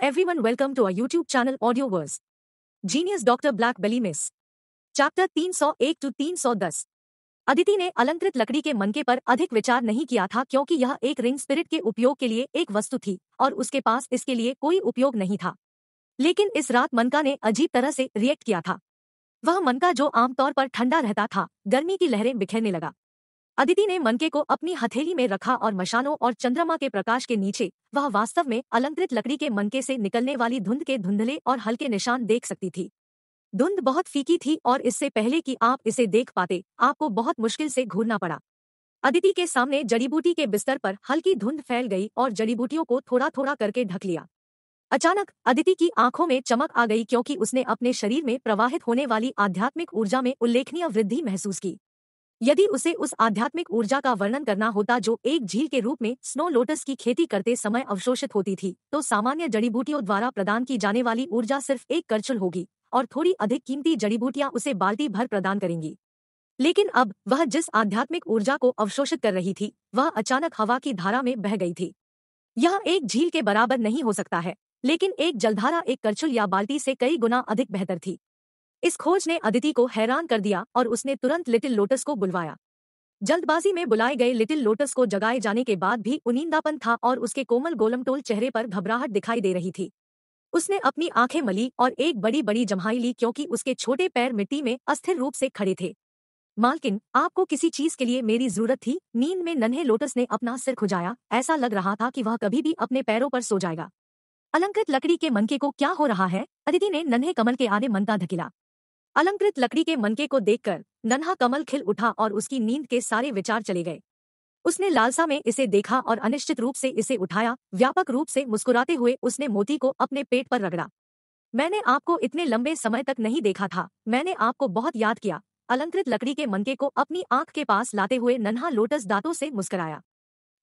Hello everyone, welcome to our YouTube channel Audio genius doctor Dr. Black Belly chapter 301 to 310. Aditi ने अलंकृत लकड़ी के मनके पर अधिक विचार नहीं किया था क्योंकि यह एक रिंग स्पिरिट के उपयोग के लिए एक वस्तु थी और उसके पास इसके लिए कोई उपयोग नहीं था लेकिन इस रात मनका ने अजीब तरह से रिएक्ट किया था वह मनका जो आमतौर पर ठंडा रहता था गर्मी की लहरें बिखरने लगा अदिति ने मनके को अपनी हथेली में रखा और मशानों और चंद्रमा के प्रकाश के नीचे वह वास्तव में अलंकृत लकड़ी के मनके से निकलने वाली धुंध के धुंधले और हल्के निशान देख सकती थी धुंध बहुत फीकी थी और इससे पहले कि आप इसे देख पाते आपको बहुत मुश्किल से घूरना पड़ा अदिति के सामने जड़ी बूटी के बिस्तर पर हल्की धुंध फैल गई और जड़ी बूटियों को थोड़ा थोड़ा करके ढक लिया अचानक अदिति की आंखों में चमक आ गई क्योंकि उसने अपने शरीर में प्रवाहित होने वाली आध्यात्मिक ऊर्जा में उल्लेखनीय वृद्धि महसूस की यदि उसे उस आध्यात्मिक ऊर्जा का वर्णन करना होता जो एक झील के रूप में स्नो लोटस की खेती करते समय अवशोषित होती थी तो सामान्य जड़ी बूटियों द्वारा प्रदान की जाने वाली ऊर्जा सिर्फ एक करचुल होगी और थोड़ी अधिक कीमती जड़ी बूटियां उसे बाल्टी भर प्रदान करेंगी लेकिन अब वह जिस आध्यात्मिक ऊर्जा को अवशोषित कर रही थी वह अचानक हवा की धारा में बह गई थी यह एक झील के बराबर नहीं हो सकता है लेकिन एक जलधारा एक करछुल या बाल्टी से कई गुना अधिक बेहतर थी इस खोज ने अदिति को हैरान कर दिया और उसने तुरंत लिटिल लोटस को बुलवाया जल्दबाजी में बुलाए गए लिटिल लोटस को जगाए जाने के बाद भी उनींदापन था और उसके कोमल गोलमटोल चेहरे पर घबराहट दिखाई दे रही थी उसने अपनी आंखें मली और एक बड़ी बड़ी जमाई ली क्योंकि उसके छोटे पैर मिट्टी में अस्थिर रूप से खड़े थे मालकिन आपको किसी चीज के लिए मेरी जरूरत थी नींद में नन्हे लोटस ने अपना सिर खुजाया ऐसा लग रहा था कि वह कभी भी अपने पैरों पर सो जाएगा अलंकृत लकड़ी के मनके को क्या हो रहा है अदिति ने नन्हे कमल के आधे मनता धकिला अलंकृत लकड़ी के मनके को देखकर नन्हा कमल खिल उठा और उसकी नींद के सारे विचार चले गए उसने लालसा में इसे देखा और अनिश्चित रूप से इसे उठाया व्यापक रूप से मुस्कुराते हुए उसने मोती को अपने पेट पर रगड़ा मैंने आपको इतने लंबे समय तक नहीं देखा था मैंने आपको बहुत याद किया अलंकृत लकड़ी के मनके को अपनी आंख के पास लाते हुए नन्हा लोटस दांतों से मुस्कराया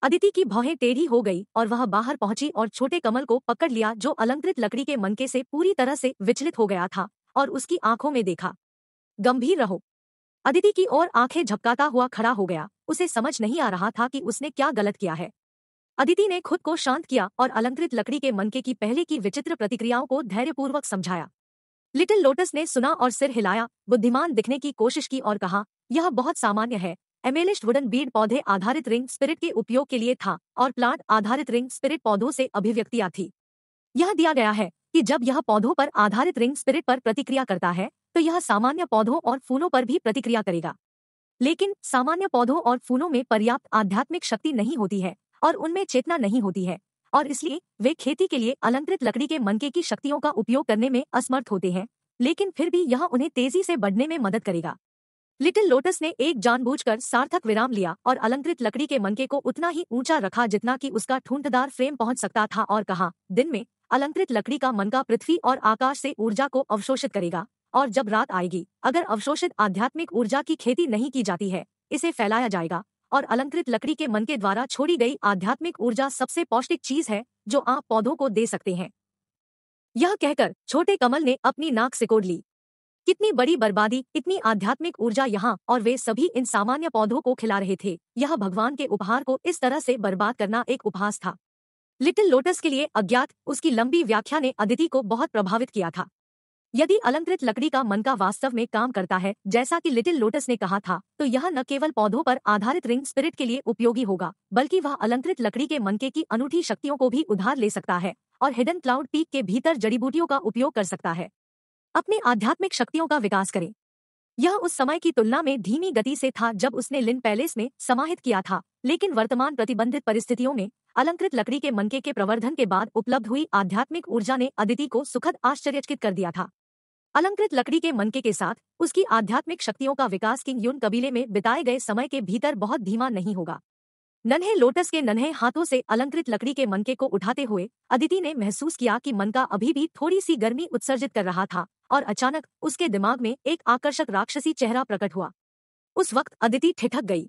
अदिति की भौहें टेढ़ी हो गई और वह बाहर पहुंची और छोटे कमल को पकड़ लिया जो अलंकृत लकड़ी के मनके से पूरी तरह से विचलित हो गया था और उसकी आंखों में देखा गंभीर रहो अदिति की ओर आंखें झपकाता हुआ खड़ा हो गया उसे समझ नहीं आ रहा था कि उसने क्या गलत किया है अदिति ने खुद को शांत किया और अलंकृत लकड़ी के मनके की पहले की विचित्र प्रतिक्रियाओं को धैर्यपूर्वक समझाया लिटिल लोटस ने सुना और सिर हिलाया बुद्धिमान दिखने की कोशिश की और कहा यह बहुत सामान्य है एमेलिस्ट वुडन बीड पौधे आधारित रिंग स्पिरिट के उपयोग के लिए था और प्लांट आधारित रिंग स्पिरिट पौधों से अभिव्यक्तियां थी यह दिया गया है कि जब यह पौधों पर आधारित रिंग स्पिरिट पर प्रतिक्रिया करता है तो यह सामान्य पौधों और फूलों पर भी प्रतिक्रिया करेगा लेकिन सामान्य पौधों और फूलों में पर्याप्त आध्यात्मिक शक्ति नहीं होती है और उनमें चेतना नहीं होती है और इसलिए वे खेती के लिए अलंकृत लकड़ी के मनके की शक्तियों का उपयोग करने में असमर्थ होते हैं लेकिन फिर भी यह उन्हें तेजी से बढ़ने में मदद करेगा लिटिल लोटस ने एक जानबूझकर सार्थक विराम लिया और अलंकृत लकड़ी के मनके को उतना ही ऊंचा रखा जितना कि उसका ठूंठदार फ्रेम पहुंच सकता था और कहा दिन में अलंकृत लकड़ी का मनका पृथ्वी और आकाश से ऊर्जा को अवशोषित करेगा और जब रात आएगी अगर अवशोषित आध्यात्मिक ऊर्जा की खेती नहीं की जाती है इसे फैलाया जाएगा और अलंकृत लकड़ी के मन के द्वारा छोड़ी गई आध्यात्मिक ऊर्जा सबसे पौष्टिक चीज है जो आप पौधों को दे सकते हैं यह कहकर छोटे कमल ने अपनी नाक सिकोड़ ली कितनी बड़ी बर्बादी इतनी आध्यात्मिक ऊर्जा यहाँ और वे सभी इन सामान्य पौधों को खिला रहे थे यह भगवान के उपहार को इस तरह से बर्बाद करना एक उपहास था लिटिल लोटस के लिए अज्ञात उसकी लंबी व्याख्या ने अदिति को बहुत प्रभावित किया था यदि अलंकृत लकड़ी का मन का वास्तव में काम करता है जैसा कि लिटिल लोटस ने कहा था तो यह न केवल पौधों पर आधारित रिंग स्पिरिट के लिए उपयोगी होगा बल्कि वह अलंकृत लकड़ी के मनके की अनूठी शक्तियों को भी उधार ले सकता है और हिडन क्लाउड पीक के भीतर जड़ी बूटियों का उपयोग कर सकता है अपनी आध्यात्मिक शक्तियों का विकास करें यह उस समय की तुलना में धीमी गति से था जब उसने लिन पैलेस में समाहित किया था लेकिन वर्तमान प्रतिबंधित परिस्थितियों में अलंकृत लकड़ी के मनके के प्रवर्धन के बाद उपलब्ध हुई आध्यात्मिक ऊर्जा ने अदिति को सुखद आश्चर्यचकित कर दिया था अलंकृत लकड़ी के मनके के साथ उसकी आध्यात्मिक शक्तियों का विकास किंग यून कबीले में बिताए गए समय के भीतर बहुत धीमा नहीं होगा नन्हे लोटस के नन्हे हाथों से अलंकृत लकड़ी के मनके को उठाते हुए अदिति ने महसूस किया कि मन का अभी भी थोड़ी सी गर्मी उत्सर्जित कर रहा था और अचानक उसके दिमाग में एक आकर्षक राक्षसी चेहरा प्रकट हुआ उस वक्त अदिति ठिठक गई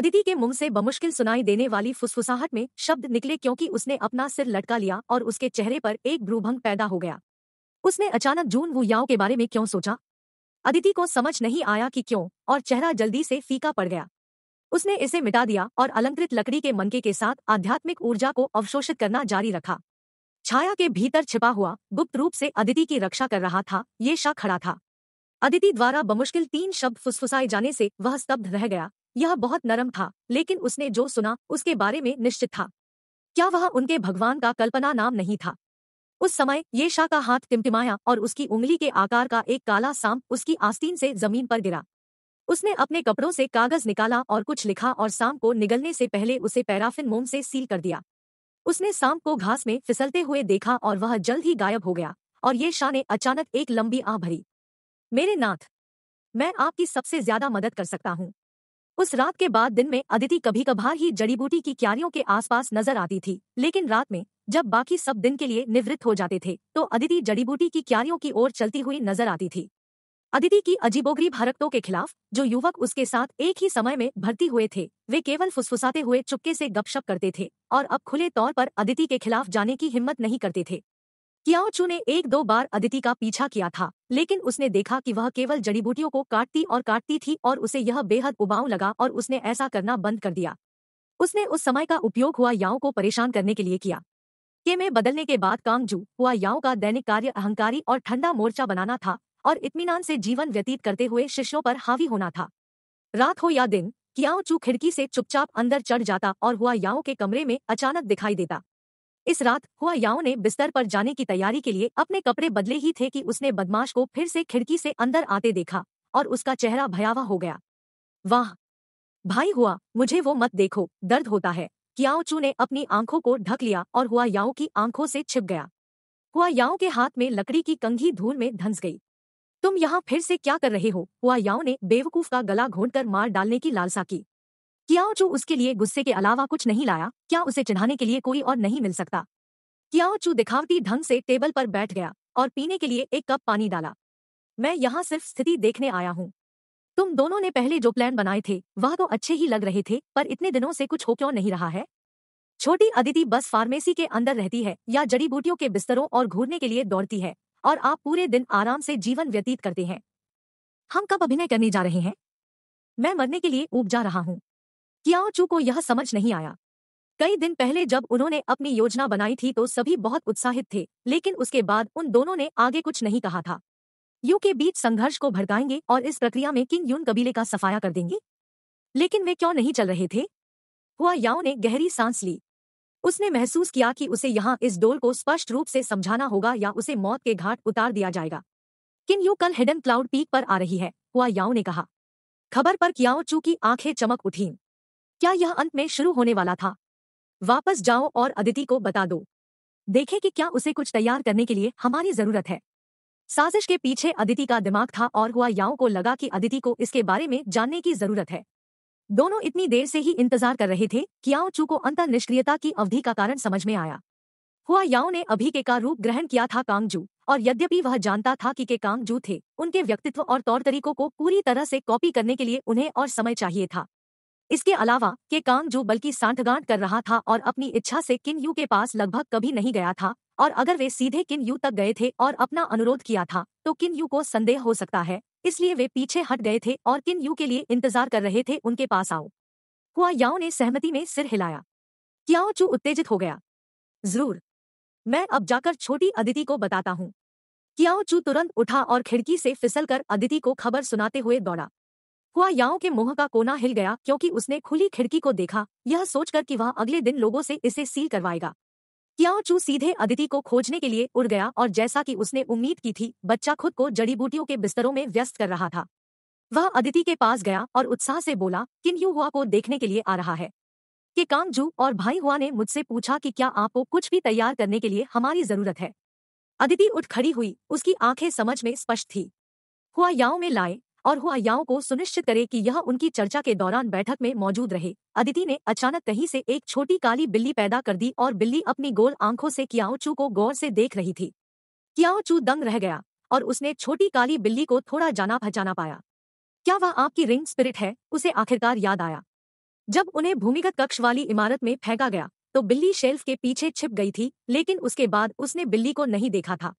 अदिति के मुंह से बमुश्किल सुनाई देने वाली फुसफुसाहट में शब्द निकले क्योंकि उसने अपना सिर लटका लिया और उसके चेहरे पर एक भ्रूभंग पैदा हो गया उसने अचानक जून वुयाओ के बारे में क्यों सोचा अदिति को समझ नहीं आया कि क्यों और चेहरा जल्दी से फीका पड़ गया उसने इसे मिटा दिया और अलंकृत लकड़ी के मनके के साथ आध्यात्मिक ऊर्जा को अवशोषित करना जारी रखा छाया के भीतर छिपा हुआ गुप्त रूप से अदिति की रक्षा कर रहा था ये शाह खड़ा था अदिति द्वारा बमुश्किल तीन शब्द फुसफुसाए जाने से वह स्तब्ध रह गया यह बहुत नरम था लेकिन उसने जो सुना उसके बारे में निश्चित था क्या वह उनके भगवान का कल्पना नाम नहीं था उस समय ये शाह का हाथ टिमटिमाया और उसकी उंगली के आकार का एक काला सांप उसकी आस्तीन से जमीन पर गिरा उसने अपने कपड़ों से कागज निकाला और कुछ लिखा और शाम को निगलने से पहले उसे पैराफिन मोम से सील कर दिया उसने शाम को घास में फिसलते हुए देखा और वह जल्द ही गायब हो गया और ये शाह ने अचानक एक लंबी आह भरी मेरे नाथ मैं आपकी सबसे ज्यादा मदद कर सकता हूँ उस रात के बाद दिन में अदिति कभी कभार ही जड़ी बूटी की क्यारियों के आसपास नजर आती थी लेकिन रात में जब बाकी सब दिन के लिए निवृत्त हो जाते थे तो अदिति जड़ी बूटी की क्यारियों की ओर चलती हुई नजर आती थी अदिति की अजीबोगरी हरकतों के खिलाफ जो युवक उसके साथ एक ही समय में भर्ती हुए थे वे केवल फुसफुसाते हुए चुपके से गपशप करते थे और अब खुले तौर पर अदिति के खिलाफ जाने की हिम्मत नहीं करते थे कियाओचू ने एक दो बार अदिति का पीछा किया था लेकिन उसने देखा कि वह केवल जड़ी बूटियों को काटती और काटती थी और उसे यह बेहद उबाऊ लगा और उसने ऐसा करना बंद कर दिया उसने उस समय का उपयोग हुआ याओ को परेशान करने के लिए किया के में बदलने के बाद कांगजू हुआ याओ का दैनिक कार्य अहंकारी और ठंडा मोर्चा बनाना था और इतमान से जीवन व्यतीत करते हुए शिष्यों पर हावी होना था रात हो या दिन कियाओ चू खिड़की से चुपचाप अंदर चढ़ जाता और हुआ याओ के कमरे में अचानक दिखाई देता इस रात हुआ याओ ने बिस्तर पर जाने की तैयारी के लिए अपने कपड़े बदले ही थे कि उसने बदमाश को फिर से खिड़की से अंदर आते देखा और उसका चेहरा भयावह हो गया वाह भाई हुआ मुझे वो मत देखो दर्द होता है कियाओ चू ने अपनी आंखों को ढक लिया और हुआ याओ की आंखों से छिप गया हुआ याओ के हाथ में लकड़ी की कंघी धूल में धंस गई तुम यहाँ फिर से क्या कर रहे हो हुआ याओ ने बेवकूफ का गला घोंटकर मार डालने की लालसा की क्याओ चू उसके लिए गुस्से के अलावा कुछ नहीं लाया क्या उसे चढ़ाने के लिए कोई और नहीं मिल सकता क्याओ चू दिखावटी ढंग से टेबल पर बैठ गया और पीने के लिए एक कप पानी डाला मैं यहाँ सिर्फ स्थिति देखने आया हूँ तुम दोनों ने पहले जो प्लान बनाए थे वह तो अच्छे ही लग रहे थे पर इतने दिनों से कुछ हो क्यों नहीं रहा है छोटी अदिति बस फार्मेसी के अंदर रहती है या जड़ी बूटियों के बिस्तरों और घूरने के लिए दौड़ती है और आप पूरे दिन आराम से जीवन व्यतीत करते हैं हम कब अभिनय करने जा रहे हैं मैं मरने के लिए ऊब जा रहा हूँ क्या चू को यह समझ नहीं आया कई दिन पहले जब उन्होंने अपनी योजना बनाई थी तो सभी बहुत उत्साहित थे लेकिन उसके बाद उन दोनों ने आगे कुछ नहीं कहा था यू के बीच संघर्ष को भड़काएंगे और इस प्रक्रिया में किंग यून कबीले का सफाया कर देंगे लेकिन वे क्यों नहीं चल रहे थे हुआ याओ ने गहरी सांस ली उसने महसूस किया कि उसे यहाँ इस डोल को स्पष्ट रूप से समझाना होगा या उसे मौत के घाट उतार दिया जाएगा किन यू कल हिडन क्लाउड पीक पर आ रही है हुआ याओ ने कहा खबर पर कियाओ चू की आंखें चमक उठीं क्या यह अंत में शुरू होने वाला था वापस जाओ और अदिति को बता दो देखें कि क्या उसे कुछ तैयार करने के लिए हमारी जरूरत है साजिश के पीछे अदिति का दिमाग था और हुआ याओ को लगा कि अदिति को इसके बारे में जानने की जरूरत है दोनों इतनी देर से ही इंतजार कर रहे थे कि याओ चू को अंतर निष्क्रियता की अवधि का कारण समझ में आया हुआ याओ ने अभी के का रूप ग्रहण किया था कांगजू और यद्यपि वह जानता था कि के कांगजू थे उनके व्यक्तित्व और तौर तरीकों को पूरी तरह से कॉपी करने के लिए उन्हें और समय चाहिए था इसके अलावा के कांगजू बल्कि सांठगांठ कर रहा था और अपनी इच्छा से किन यू के पास लगभग कभी नहीं गया था और अगर वे सीधे किन यू तक गए थे और अपना अनुरोध किया था तो किन यू को संदेह हो सकता है इसलिए वे पीछे हट गए थे और किन यू के लिए इंतजार कर रहे थे उनके पास आओ हुआ याओ ने सहमति में सिर हिलाया क्याओ चू उत्तेजित हो गया जरूर मैं अब जाकर छोटी अदिति को बताता हूँ क्याओ चू तुरंत उठा और खिड़की से फिसलकर अदिति को खबर सुनाते हुए दौड़ा हुआ याओ के मुंह का कोना हिल गया क्योंकि उसने खुली खिड़की को देखा यह सोचकर कि वह अगले दिन लोगों से इसे सील करवाएगा चू सीधे अदिति को खोजने के लिए उड़ गया और जैसा कि उसने उम्मीद की थी बच्चा खुद को जड़ी बूटियों के बिस्तरों में व्यस्त कर रहा था वह अदिति के पास गया और उत्साह से बोला किन यू हुआ को देखने के लिए आ रहा है कि कांगजू और भाई हुआ ने मुझसे पूछा कि क्या आपको कुछ भी तैयार करने के लिए हमारी जरूरत है अदिति उठ खड़ी हुई उसकी आंखें समझ में स्पष्ट थी हुआ याओ में लाए और हुआयाओं को सुनिश्चित करे कि यह उनकी चर्चा के दौरान बैठक में मौजूद रहे अदिति ने अचानक कहीं से एक छोटी काली बिल्ली पैदा कर दी और बिल्ली अपनी गोल आंखों से कियाओचू को गौर से देख रही थी कियाओचू दंग रह गया और उसने छोटी काली बिल्ली को थोड़ा जाना पहचाना पाया क्या वह आपकी रिंग स्पिरिट है उसे आखिरकार याद आया जब उन्हें भूमिगत कक्ष वाली इमारत में फेंका गया तो बिल्ली शेल्फ के पीछे छिप गई थी लेकिन उसके बाद उसने बिल्ली को नहीं देखा था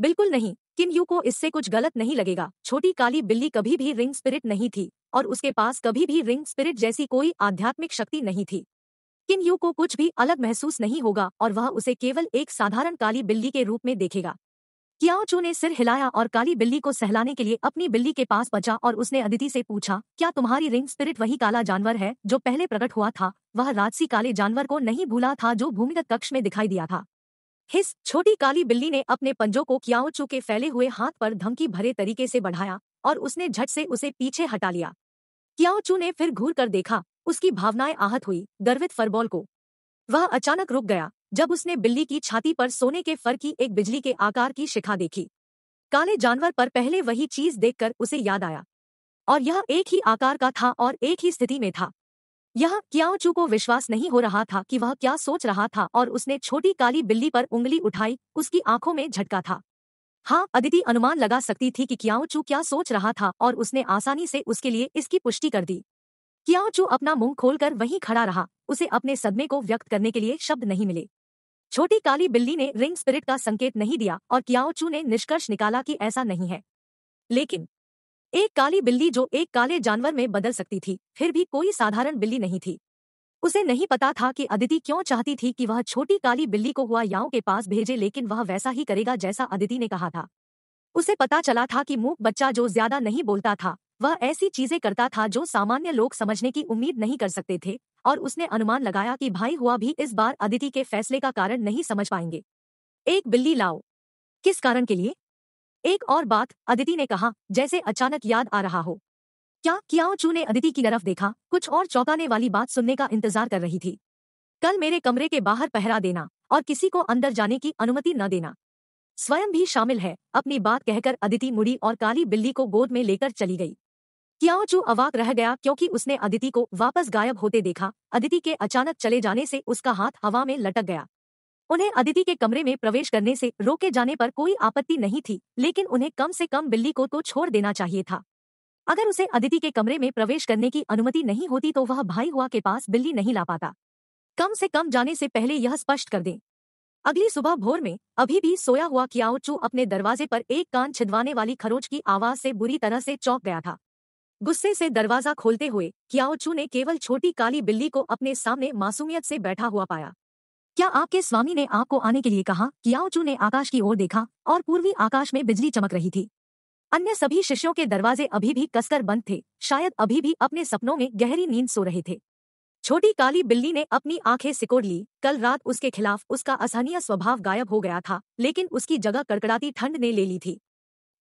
बिल्कुल नहीं किम यू को इससे कुछ गलत नहीं लगेगा छोटी काली बिल्ली कभी भी रिंग स्पिरिट नहीं थी और उसके पास कभी भी रिंग स्पिरिट जैसी कोई आध्यात्मिक शक्ति नहीं थी किम यू को कुछ भी अलग महसूस नहीं होगा और वह उसे केवल एक साधारण काली बिल्ली के रूप में देखेगा क्या चू ने सिर हिलाया और काली बिल्ली को सहलाने के लिए अपनी बिल्ली के पास बचा और उसने अदिति से पूछा क्या तुम्हारी रिंग स्पिरिट वही काला जानवर है जो पहले प्रकट हुआ था वह राजसी काले जानवर को नहीं भूला था जो भूमिगत कक्ष में दिखाई दिया था हिस छोटी काली बिल्ली ने अपने पंजों को क्याओचू के फैले हुए हाथ पर धमकी भरे तरीके से बढ़ाया और उसने झट से उसे पीछे हटा लिया क्याओचू ने फिर घूर कर देखा उसकी भावनाएं आहत हुई गर्वित फरबॉल को वह अचानक रुक गया जब उसने बिल्ली की छाती पर सोने के फर की एक बिजली के आकार की शिखा देखी काले जानवर पर पहले वही चीज देखकर उसे याद आया और यह एक ही आकार का था और एक ही स्थिति में था यह क्याओचू को विश्वास नहीं हो रहा था कि वह क्या सोच रहा था और उसने छोटी काली बिल्ली पर उंगली उठाई उसकी आंखों में झटका था हाँ अदिति अनुमान लगा सकती थी कि क्याओचू क्या सोच रहा था और उसने आसानी से उसके लिए इसकी पुष्टि कर दी क्याओचू अपना मुंह खोलकर वहीं खड़ा रहा उसे अपने सदमे को व्यक्त करने के लिए शब्द नहीं मिले छोटी काली बिल्ली ने रिंग स्पिरिट का संकेत नहीं दिया और क्याओचू ने निष्कर्ष निकाला कि ऐसा नहीं है लेकिन एक काली बिल्ली जो एक काले जानवर में बदल सकती थी फिर भी कोई साधारण बिल्ली नहीं थी उसे नहीं पता था कि अदिति क्यों चाहती थी कि वह छोटी काली बिल्ली को हुआ याओ के पास भेजे लेकिन वह वैसा ही करेगा जैसा अदिति ने कहा था उसे पता चला था कि मूक बच्चा जो ज्यादा नहीं बोलता था वह ऐसी चीजें करता था जो सामान्य लोग समझने की उम्मीद नहीं कर सकते थे और उसने अनुमान लगाया कि भाई हुआ भी इस बार अदिति के फैसले का कारण नहीं समझ पाएंगे एक बिल्ली लाओ किस कारण के लिए एक और बात अदिति ने कहा जैसे अचानक याद आ रहा हो क्या क्या चू ने अदिति की तरफ देखा कुछ और चौंकाने वाली बात सुनने का इंतजार कर रही थी कल मेरे कमरे के बाहर पहरा देना और किसी को अंदर जाने की अनुमति न देना स्वयं भी शामिल है अपनी बात कहकर अदिति मुड़ी और काली बिल्ली को गोद में लेकर चली गई क्याओचू चू अवाक रह गया क्योंकि उसने अदिति को वापस गायब होते देखा अदिति के अचानक चले जाने से उसका हाथ हवा में लटक गया उन्हें अदिति के कमरे में प्रवेश करने से रोके जाने पर कोई आपत्ति नहीं थी लेकिन उन्हें कम से कम बिल्ली को तो छोड़ देना चाहिए था अगर उसे अदिति के कमरे में प्रवेश करने की अनुमति नहीं होती तो वह भाई हुआ के पास बिल्ली नहीं ला पाता कम से कम जाने से पहले यह स्पष्ट कर दें अगली सुबह भोर में अभी भी सोया हुआ कियाओचू अपने दरवाजे पर एक कान छिदवाने वाली खरोच की आवाज से बुरी तरह से चौंक गया था गुस्से से दरवाजा खोलते हुए कियाओचू ने केवल छोटी काली बिल्ली को अपने सामने मासूमियत से बैठा हुआ पाया क्या आपके स्वामी ने आपको आने के लिए कहा याओचू ने आकाश की ओर देखा और पूर्वी आकाश में बिजली चमक रही थी अन्य सभी शिष्यों के दरवाजे अभी भी कसकर बंद थे शायद अभी भी अपने सपनों में गहरी नींद सो रहे थे छोटी काली बिल्ली ने अपनी आंखें सिकोड़ ली कल रात उसके खिलाफ उसका असहनीय स्वभाव गायब हो गया था लेकिन उसकी जगह कड़कड़ाती ठंड ने ले ली थी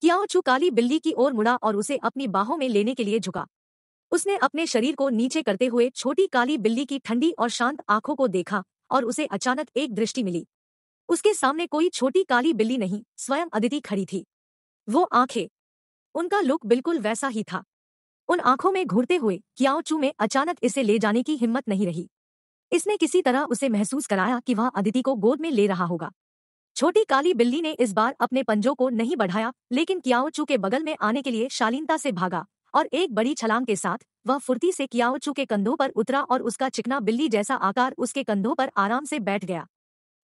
कियाओचू काली बिल्ली की ओर मुड़ा और उसे अपनी बाहों में लेने के लिए झुका उसने अपने शरीर को नीचे करते हुए छोटी काली बिल्ली की ठंडी और शांत आंखों को देखा और उसे अचानक एक दृष्टि मिली उसके सामने कोई छोटी काली बिल्ली नहीं स्वयं अदिति खड़ी थी वो आंखें उनका लुक बिल्कुल वैसा ही था उन आंखों में घूरते हुए क्याओचू में अचानक इसे ले जाने की हिम्मत नहीं रही इसने किसी तरह उसे महसूस कराया कि वह अदिति को गोद में ले रहा होगा छोटी काली बिल्ली ने इस बार अपने पंजों को नहीं बढ़ाया लेकिन क्याओचू के बगल में आने के लिए शालीनता से भागा और एक बड़ी छलांग के साथ वह फुर्ती से कियाओचू के कंधों पर उतरा और उसका चिकना बिल्ली जैसा आकार उसके कंधों पर आराम से बैठ गया